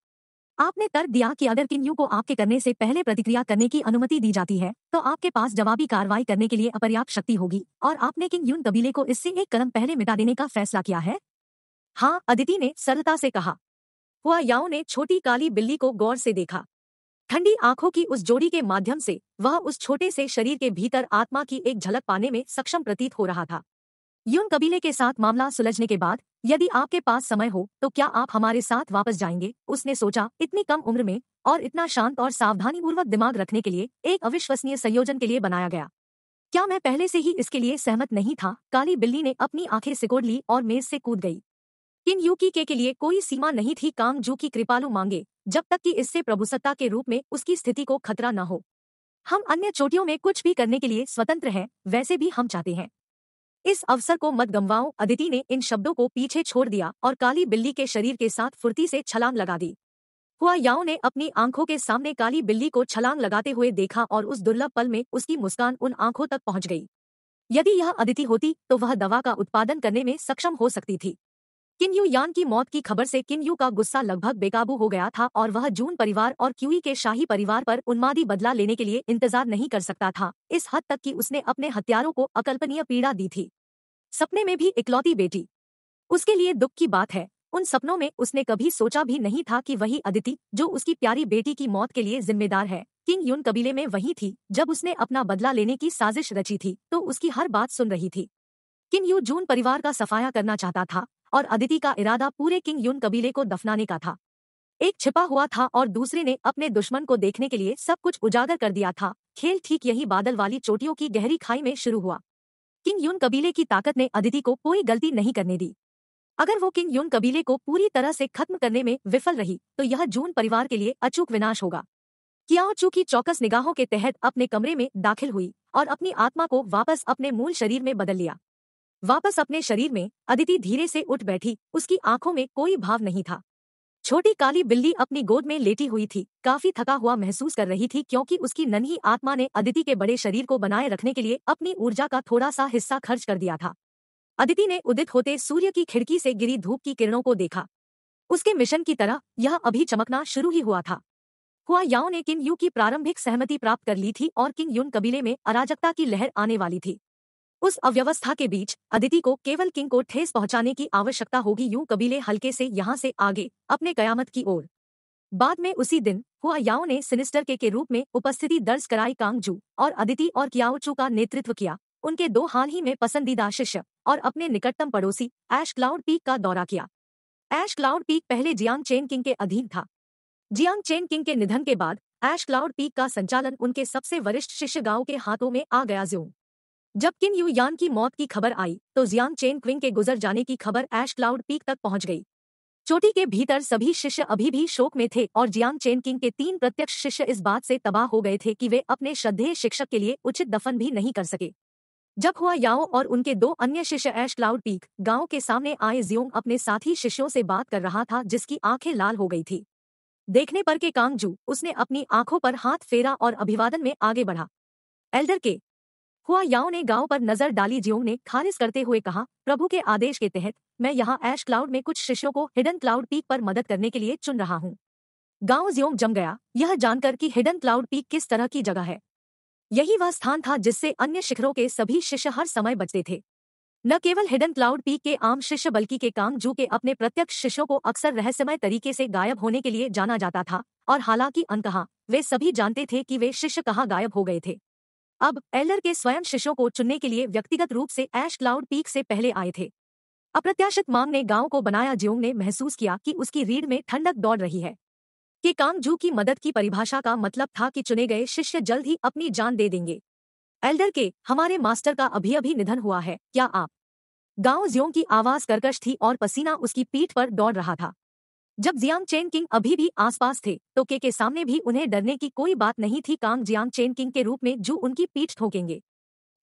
आपने तर्क दिया कि अगर किन्यू को आपके करने से पहले प्रतिक्रिया करने की अनुमति दी जाती है तो आपके पास जवाबी कार्रवाई करने के लिए अपर्याप्त शक्ति होगी और आपने किंग यून कबीले को इससे एक कदम पहले मिटा देने का फैसला किया है हाँ अदिति ने सरलता से कहा हुआ याओ ने छोटी काली बिल्ली को गौर से देखा ठंडी आंखों की उस जोड़ी के माध्यम से वह उस छोटे से शरीर के भीतर आत्मा की एक झलक पाने में सक्षम प्रतीत हो रहा था यून कबीले के साथ मामला सुलझने के बाद यदि आपके पास समय हो तो क्या आप हमारे साथ वापस जाएंगे उसने सोचा इतनी कम उम्र में और इतना शांत और सावधानी पूर्वक दिमाग रखने के लिए एक अविश्वसनीय संयोजन के लिए बनाया गया क्या मैं पहले से ही इसके लिए सहमत नहीं था काली बिल्ली ने अपनी आंखें सिकोड़ ली और मेज से कूद गई किन यू की के, के लिए कोई सीमा नहीं थी काम जू की कृपालु मांगे जब तक कि इससे प्रभुसत्ता के रूप में उसकी स्थिति को खतरा न हो हम अन्य चोटियों में कुछ भी करने के लिए स्वतंत्र हैं वैसे भी हम चाहते हैं इस अवसर को मत गंवाओ अदिति ने इन शब्दों को पीछे छोड़ दिया और काली बिल्ली के शरीर के साथ फुर्ती से छलांग लगा दी हुआ याओ ने अपनी आंखों के सामने काली बिल्ली को छलांग लगाते हुए देखा और उस दुर्लभ पल में उसकी मुस्कान उन आंखों तक पहुंच गई यदि यह अदिति होती तो वह दवा का उत्पादन करने में सक्षम हो सकती थी किम यू यान की मौत की खबर से किम यू का गुस्सा लगभग बेकाबू हो गया था और वह जून परिवार और क्यूई के शाही परिवार पर उन्मादी बदला लेने के लिए इंतजार नहीं कर सकता था इस हद तक कि उसने अपने हथियारों को अकल्पनीय पीड़ा दी थी सपने में भी इकलौती बेटी उसके लिए दुख की बात है उन सपनों में उसने कभी सोचा भी नहीं था कि वही अदिति जो उसकी प्यारी बेटी की मौत के लिए जिम्मेदार है किंग यून कबीले में वही थी जब उसने अपना बदला लेने की साजिश रची थी तो उसकी हर बात सुन रही थी किम यू जून परिवार का सफाया करना चाहता था और अदिति का इरादा पूरे किंग यून कबीले को दफनाने का था एक छिपा हुआ था और दूसरे ने अपने दुश्मन को देखने के लिए सब कुछ उजागर कर दिया था खेल ठीक यही बादल वाली चोटियों की गहरी खाई में शुरू हुआ किंग यून कबीले की ताकत ने अदिति को कोई गलती नहीं करने दी अगर वो किंग यून कबीले को पूरी तरह से खत्म करने में विफल रही तो यह जून परिवार के लिए अचूक विनाश होगा कियाओ चूकी की चौकस निगाहों के तहत अपने कमरे में दाखिल हुई और अपनी आत्मा को वापस अपने मूल शरीर में बदल लिया वापस अपने शरीर में अदिति धीरे से उठ बैठी उसकी आंखों में कोई भाव नहीं था छोटी काली बिल्ली अपनी गोद में लेटी हुई थी काफी थका हुआ महसूस कर रही थी क्योंकि उसकी नन्ही आत्मा ने अदिति के बड़े शरीर को बनाए रखने के लिए अपनी ऊर्जा का थोड़ा सा हिस्सा खर्च कर दिया था अदिति ने उदित होते सूर्य की खिड़की से गिरी धूप की किरणों को देखा उसके मिशन की तरह यह अभी चमकना शुरू ही हुआ था हुआ याओ ने किन यू की प्रारंभिक सहमति प्राप्त कर ली थी और किन यून कबीले में अराजकता की लहर आने वाली थी उस अव्यवस्था के बीच अदिति को केवल किंग को ठेस पहुंचाने की आवश्यकता होगी यूं कबीले हल्के से यहां से आगे अपने कयामत की ओर बाद में उसी दिन हुआ याओ ने सिनिस्टर के के रूप में उपस्थिति दर्ज कराई कांगजू और अदिति और कियाओचू का नेतृत्व किया उनके दो हाल ही में पसंदीदा शिष्य और अपने निकटतम पड़ोसी एश क्लाउड पीक का दौरा किया एश क्लाउड पीक पहले जियांग चेन किंग के अधीन था जियांग चेन किंग के निधन के बाद एश क्लाउड पीक का संचालन उनके सबसे वरिष्ठ शिष्य गांव के हाथों में आ गया ज्यों जब किन यू यान की मौत की खबर आई तो जियांग चेन क्विंग के गुजर जाने की खबर एश क्लाउड पीक तक पहुंच गई चोटी के भीतर सभी शिष्य अभी भी शोक में थे और जियांग चेन किंग के तीन प्रत्यक्ष शिष्य इस बात से तबाह हो गए थे कि वे अपने श्रद्धेय शिक्षक के लिए उचित दफन भी नहीं कर सके जब हुआ याओ और उनके दो अन्य शिष्य एश क्लाउड पीक गांव के सामने आए जियोंग अपने साथी शिष्यों से बात कर रहा था जिसकी आंखें लाल हो गई थी देखने पर के कांगजू उसने अपनी आंखों पर हाथ फेरा और अभिवादन में आगे बढ़ा एल्डर के हुआ याओ ने गांव पर नजर डाली जियोंग ने खारिज करते हुए कहा प्रभु के आदेश के तहत मैं यहाँ ऐश क्लाउड में कुछ शिष्यों को हिडन क्लाउड पीक पर मदद करने के लिए चुन रहा हूँ गांव जियोंग जम गया यह जानकर कि हिडन क्लाउड पीक किस तरह की जगह है यही वह स्थान था जिससे अन्य शिखरों के सभी शिष्य हर समय बचते थे न केवल हिडन क्लाउड पीक के आम शिष्य बल्कि के काम जू के अपने प्रत्यक्ष शिष्यों को अक्सर रहस्यमय तरीके से गायब होने के लिए जाना जाता था और हालांकि अनकहा वे सभी जानते थे कि वे शिष्य कहाँ गायब हो गए थे अब एल्डर के स्वयं शिष्यों को चुनने के लिए व्यक्तिगत रूप से ऐश क्लाउड पीक से पहले आए थे अप्रत्याशित मांग ने गांव को बनाया ज्योंग ने महसूस किया कि उसकी रीढ़ में ठंडक दौड़ रही है कि कांगजू की मदद की परिभाषा का मतलब था कि चुने गए शिष्य जल्द ही अपनी जान दे देंगे एल्डर के हमारे मास्टर का अभी अभी निधन हुआ है क्या आप गांव ज्योंग की आवाज करकश थी और पसीना उसकी पीठ पर दौड़ रहा था जब जियांग चेन किंग अभी भी आसपास थे तो के के सामने भी उन्हें डरने की कोई बात नहीं थी कांग जियांग चेन किंग के रूप में जू उनकी पीठ ठोकेंगे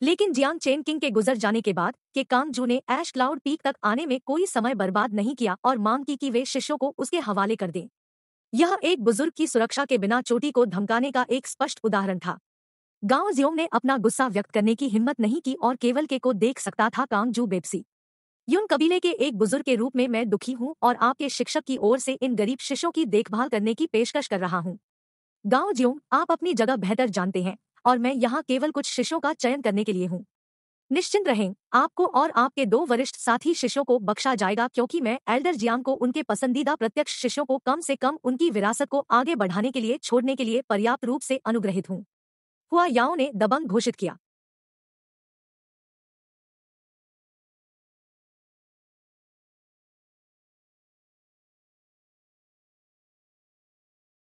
लेकिन जियांग चेन किंग के गुजर जाने के बाद के कांग जू ने ऐश क्लाउड पीक तक आने में कोई समय बर्बाद नहीं किया और मांग की कि वे शिष्यों को उसके हवाले कर दें यह एक बुजुर्ग की सुरक्षा के बिना चोटी को धमकाने का एक स्पष्ट उदाहरण था गांव ज्योम ने अपना गुस्सा व्यक्त करने की हिम्मत नहीं की और केवल के को देख सकता था कांग जू बेबसी यून कबीले के एक बुजुर्ग के रूप में मैं दुखी हूँ और आपके शिक्षक की ओर से इन गरीब शिष्यों की देखभाल करने की पेशकश कर रहा हूँ गाँव ज्योंग आप अपनी जगह बेहतर जानते हैं और मैं यहाँ केवल कुछ शिष्यों का चयन करने के लिए हूँ निश्चिंत रहें आपको और आपके दो वरिष्ठ साथी शिष्यों को बख्शा जाएगा क्योंकि मैं एल्डर जियांग को उनके पसंदीदा प्रत्यक्ष शिष्यों को कम से कम उनकी विरासत को आगे बढ़ाने के लिए छोड़ने के लिए पर्याप्त रूप से अनुग्रहित हूँ हुआ याओ ने दबंग घोषित किया